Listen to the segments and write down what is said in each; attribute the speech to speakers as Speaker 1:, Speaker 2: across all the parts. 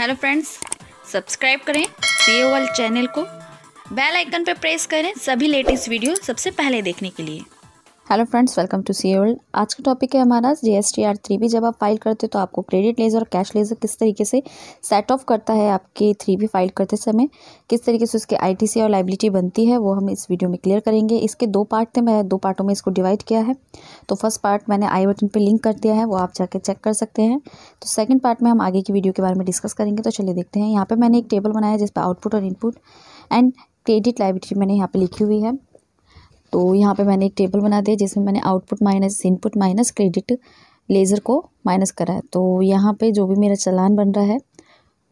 Speaker 1: hello friends subscribe करें C O channel को bell icon पर प्रेस करें सभी लेटेस्ट वीडियो सबसे पहले देखने के लिए hello friends welcome to C world आज का टॉपिक है हमारा G S T R three B जब आप फाइल करते हो तो आपको क्रेडिट लेजर और कैश लेजर किस तरीके से सेट ऑफ करता है आपकी थ्री बी फाइल करते समय किस तरीके से उसके आई टी सी और लाइबिलिटी बनती है वो हम इस वीडियो में क्लियर करेंगे इसके दो पार्ट थे मैं दो पार्टों में इसको डिवाइड किया है तो फर्स्ट पार्ट मैंने आई बटन पर लिंक कर दिया है वो आप जाके चेक कर सकते हैं तो सेकेंड पार्ट में हम आगे की वीडियो के बारे में डिस्कस करेंगे तो चलिए देखते हैं यहाँ पर मैंने एक टेबल बनाया जिस पर आउटपुट और इनपुट एंड क्रेडिट लाइबिलिटी मैंने यहाँ पर लिखी हुई है तो यहाँ पे मैंने एक टेबल बना दिया जिसमें मैंने output minus input minus credit ledger को माइनस करा है तो यहाँ पे जो भी मेरा चलान बन रहा है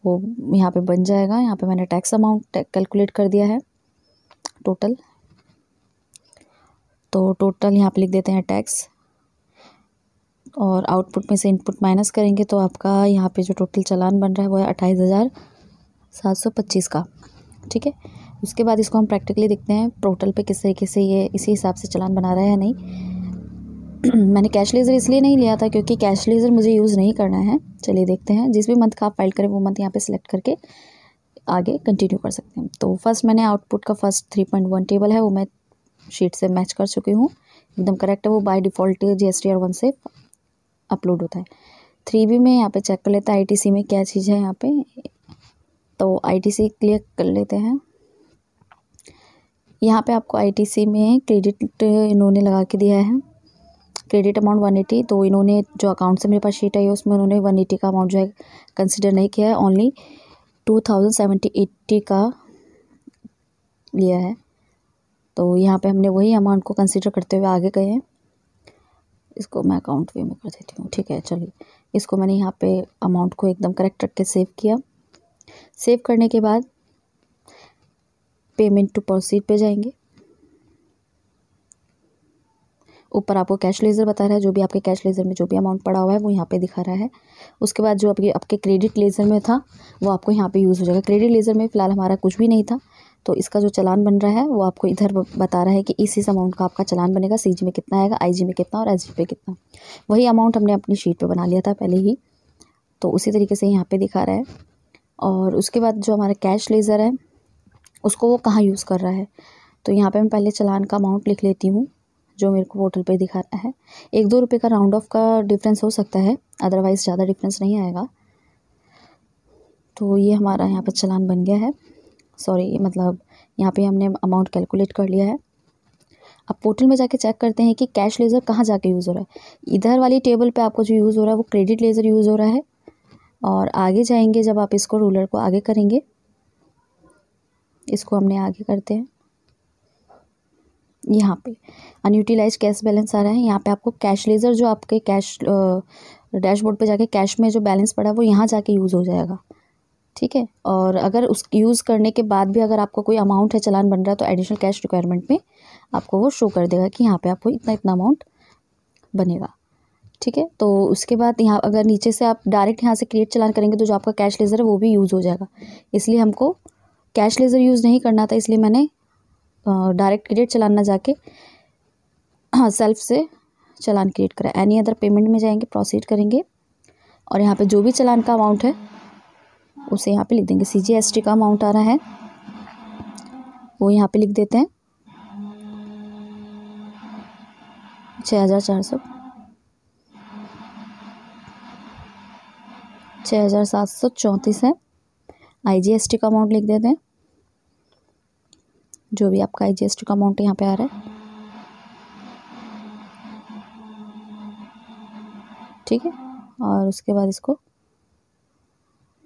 Speaker 1: वो यहाँ पे बन जाएगा यहाँ पे मैंने टैक्स अमाउंट कैलकुलेट कर दिया है टोटल तो टोटल यहाँ पे लिख देते हैं टैक्स और आउटपुट में से इनपुट माइनस करेंगे तो आपका यहाँ पर जो टोटल चलान बन रहा है वो है अट्ठाईस हज़ार सात सौ पच्चीस का ठीक है उसके बाद इसको हम प्रैक्टिकली देखते हैं पोर्टल पे किस तरीके से ये इसी हिसाब से चलान बना रहा है या नहीं मैंने कैश लेज़र इसलिए नहीं लिया था क्योंकि कैश लेज़र मुझे यूज़ नहीं करना है चलिए देखते हैं जिस भी मंथ का आप फाइल करें वो मंथ यहाँ पे सिलेक्ट करके आगे कंटिन्यू कर सकते हैं तो फर्स्ट मैंने आउटपुट का first three point one table है वो मैं शीट से मैच कर चुकी हूँ एकदम करेक्ट है वो by default G S T R one से अपलोड होता है थ्री बी में यहाँ पे चेक कर लेते हैं आई टी सी में क्या चीज़ है यहाँ पे तो आई टी सी क्लियर कर लेते हैं यहाँ पे आपको आईटीसी में क्रेडिट इन्होंने लगा के दिया है क्रेडिट अमाउंट वन एटी तो इन्होंने जो अकाउंट से मेरे पास शीट आई है उसमें उन्होंने वन एटी का अमाउंट जो है कंसिडर नहीं किया है only two thousand seventy eighty का लिया है तो यहाँ पे हमने वही अमाउंट को कंसिडर करते हुए आगे गए हैं इसको मैं अकाउंट वे में कर देती हूँ ठीक है चलिए इसको मैंने यहाँ पर अमाउंट को एकदम करेक्ट रख के सेव किया सेव करने के बाद पेमेंट टू प्रोसीड पे जाएंगे ऊपर आपको कैश लेज़र बता रहा है जो भी आपके कैश लेज़र में जो भी अमाउंट पड़ा हुआ है वो यहाँ पे दिखा रहा है उसके बाद जो आपके आपके क्रेडिट लेज़र में था वो आपको यहाँ पे यूज़ हो जाएगा क्रेडिट लेज़र में फ़िलहाल हमारा कुछ भी नहीं था तो इसका जो चलान बन रहा है वो आपको इधर बता रहा है कि इस इस अमाउंट का आपका चलान बनेगा सी में कितना आएगा आई में कितना और एस पे कितना वही अमाउंट हमने अपनी शीट पर बना लिया था पहले ही तो उसी तरीके से यहाँ पर दिखा रहा है और उसके बाद जो हमारा कैश लेज़र है उसको वो कहाँ यूज़ कर रहा है तो यहाँ पे मैं पहले चलान का अमाउंट लिख लेती हूँ जो मेरे को पोर्टल पे दिखा रहा है एक दो रुपये का राउंड ऑफ का डिफरेंस हो सकता है अदरवाइज़ ज़्यादा डिफरेंस नहीं आएगा तो ये हमारा यहाँ पर चलान बन गया है सॉरी मतलब यहाँ पे हमने अमाउंट कैलकुलेट कर लिया है अब पोर्टल में जाके चेक करते हैं कि कैश लेज़र कहाँ जाके यूज़ हो रहा है इधर वाली टेबल पर आपको जो यूज़ हो रहा है वो क्रेडिट लेज़र यूज़ हो रहा है और आगे जाएंगे जब आप इसको रूलर को आगे करेंगे इसको हमने आगे करते हैं यहाँ पे अनयूटिलाइज कैश बैलेंस आ रहा है यहाँ पे आपको कैश लेज़र जो आपके कैश डैशबोर्ड पे जाके कैश में जो बैलेंस पड़ा वो यहाँ जाके यूज़ हो जाएगा ठीक है और अगर उस यूज़ करने के बाद भी अगर आपको कोई अमाउंट है चलान बन रहा है तो एडिशनल कैश रिक्वायरमेंट में आपको वो शो कर देगा कि यहाँ पर आपको इतना इतना अमाउंट बनेगा ठीक है तो उसके बाद यहाँ अगर नीचे से आप डायरेक्ट यहाँ से क्रिएट चलान करेंगे तो जो आपका कैश लेज़र है वो भी यूज़ हो जाएगा इसलिए हमको कैश लेज़र यूज़ नहीं करना था इसलिए मैंने डायरेक्ट क्रेडिट चलाना जाके हाँ सेल्फ से चलान क्रिएट करा एनी अदर पेमेंट में जाएंगे प्रोसीड करेंगे और यहाँ पे जो भी चलान का अमाउंट है उसे यहाँ पे लिख देंगे सी जी एस टी का अमाउंट आ रहा है वो यहाँ पे लिख देते हैं छः हज़ार चार सौ छः हज़ार सात सौ चौंतीस है आईजीएसटी का अमाउंट लिख देते हैं जो भी आपका आईजीएसटी का अमाउंट यहाँ पे आ रहा है ठीक है और उसके बाद इसको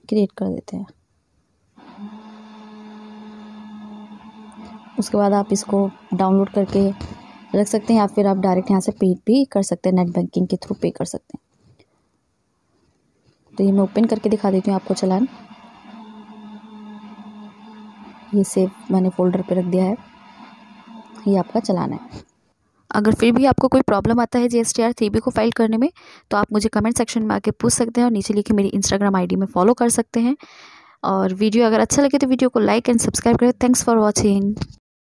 Speaker 1: क्रिएट कर देते हैं उसके बाद आप इसको डाउनलोड करके रख सकते हैं या फिर आप डायरेक्ट यहाँ से पे भी कर सकते हैं नेट बैंकिंग के थ्रू पे कर सकते हैं तो ये मैं ओपन करके दिखा देती हूँ आपको चलान ये सेव मैंने फ़ोल्डर पे रख दिया है ये आपका चलाना है अगर फिर भी आपको कोई प्रॉब्लम आता है G S T R B को फाइल करने में तो आप मुझे कमेंट सेक्शन में आके पूछ सकते हैं और नीचे लिखे मेरी इंस्टाग्राम आईडी में फॉलो कर सकते हैं और वीडियो अगर अच्छा लगे तो वीडियो को लाइक एंड सब्सक्राइब करें थैंक्स फॉर वॉचिंग